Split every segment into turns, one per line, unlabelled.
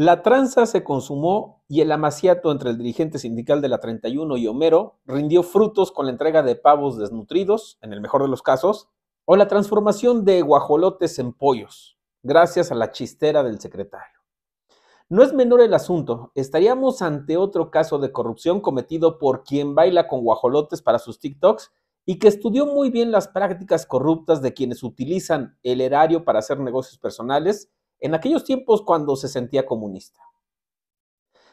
La tranza se consumó y el amaciato entre el dirigente sindical de la 31 y Homero rindió frutos con la entrega de pavos desnutridos, en el mejor de los casos, o la transformación de guajolotes en pollos, gracias a la chistera del secretario. No es menor el asunto, estaríamos ante otro caso de corrupción cometido por quien baila con guajolotes para sus TikToks y que estudió muy bien las prácticas corruptas de quienes utilizan el erario para hacer negocios personales en aquellos tiempos cuando se sentía comunista.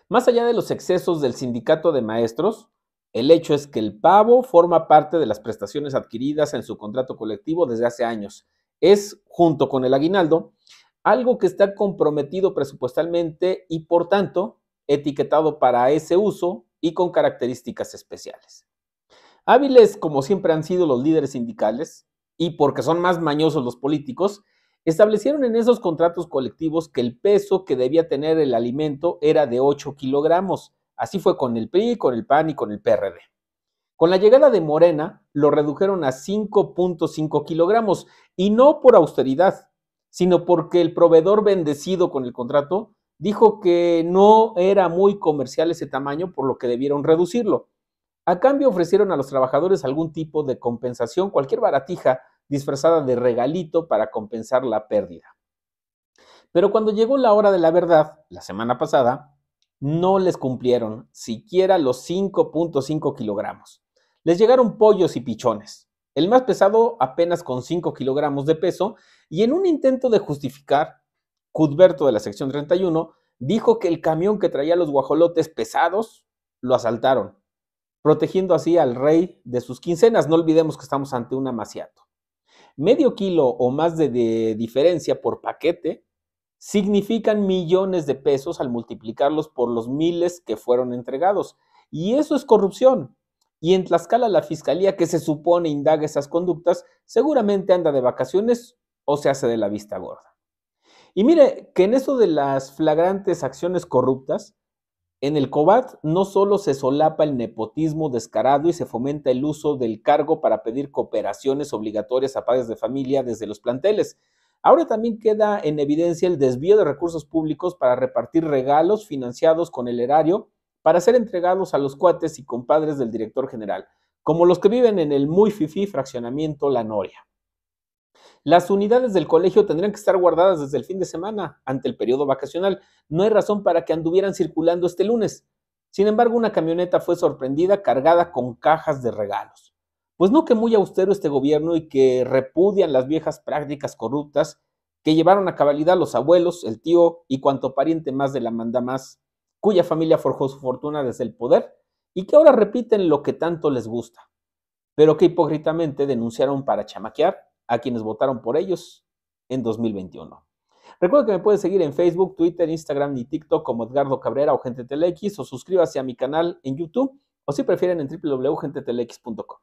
Más allá de los excesos del sindicato de maestros, el hecho es que el pavo forma parte de las prestaciones adquiridas en su contrato colectivo desde hace años. Es, junto con el aguinaldo, algo que está comprometido presupuestalmente y, por tanto, etiquetado para ese uso y con características especiales. Hábiles, como siempre han sido los líderes sindicales, y porque son más mañosos los políticos, Establecieron en esos contratos colectivos que el peso que debía tener el alimento era de 8 kilogramos. Así fue con el PRI, con el PAN y con el PRD. Con la llegada de Morena, lo redujeron a 5.5 kilogramos, y no por austeridad, sino porque el proveedor bendecido con el contrato dijo que no era muy comercial ese tamaño, por lo que debieron reducirlo. A cambio ofrecieron a los trabajadores algún tipo de compensación, cualquier baratija, disfrazada de regalito para compensar la pérdida. Pero cuando llegó la hora de la verdad, la semana pasada, no les cumplieron siquiera los 5.5 kilogramos. Les llegaron pollos y pichones, el más pesado apenas con 5 kilogramos de peso, y en un intento de justificar, Cudberto de la sección 31 dijo que el camión que traía los guajolotes pesados lo asaltaron, protegiendo así al rey de sus quincenas. No olvidemos que estamos ante un amaciato medio kilo o más de, diferencia por paquete significan millones de pesos al multiplicarlos por los miles que fueron entregados. Y eso es corrupción. Y en Tlaxcala la fiscalía que se supone indaga esas conductas seguramente anda de vacaciones o se hace de la vista gorda. Y mire que en eso de las flagrantes acciones corruptas, en el COBAT no solo se solapa el nepotismo descarado y se fomenta el uso del cargo para pedir cooperaciones obligatorias a padres de familia desde los planteles, ahora también queda en evidencia el desvío de recursos públicos para repartir regalos financiados con el erario para ser entregados a los cuates y compadres del director general, como los que viven en el muy fifí fraccionamiento La Noria. Las unidades del colegio tendrían que estar guardadas desde el fin de semana, ante el periodo vacacional. No hay razón para que anduvieran circulando este lunes. Sin embargo, una camioneta fue sorprendida cargada con cajas de regalos. Pues no que muy austero este gobierno y que repudian las viejas prácticas corruptas que llevaron a cabalidad los abuelos, el tío y cuanto pariente más de la manda más, cuya familia forjó su fortuna desde el poder y que ahora repiten lo que tanto les gusta, pero que hipócritamente denunciaron para chamaquear a quienes votaron por ellos en 2021. Recuerda que me puedes seguir en Facebook, Twitter, Instagram y TikTok como Edgardo Cabrera o Gente Telex o suscríbase a mi canal en YouTube o si prefieren en www.gentetelex.com.